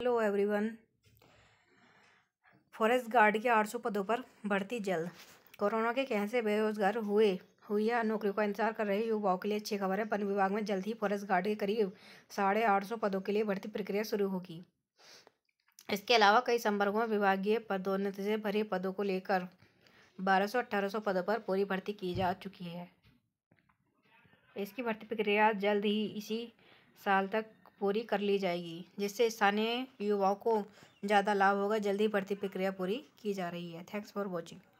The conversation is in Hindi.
हेलो एवरीवन फॉरेस्ट गार्ड के 800 पदों पर बढ़ती जल्द कोरोना के कहने से बेरोजगार हुए हुई है नौकरियों का इंतजार कर रहे युवाओं के लिए अच्छी खबर है वन विभाग में जल्द ही फॉरेस्ट गार्ड के करीब साढ़े आठ सौ पदों के लिए भर्ती प्रक्रिया शुरू होगी इसके अलावा कई संपर्कों में विभागीय पदोन्नति से भरे पदों को लेकर बारह सौ अठारह सौ पदों पर पूरी भर्ती की जा चुकी है इसकी भर्ती प्रक्रिया जल्द ही इसी साल तक पूरी कर ली जाएगी जिससे स्थानीय युवाओं को ज़्यादा लाभ होगा जल्दी ही भर्ती प्रक्रिया पूरी की जा रही है थैंक्स फॉर वॉचिंग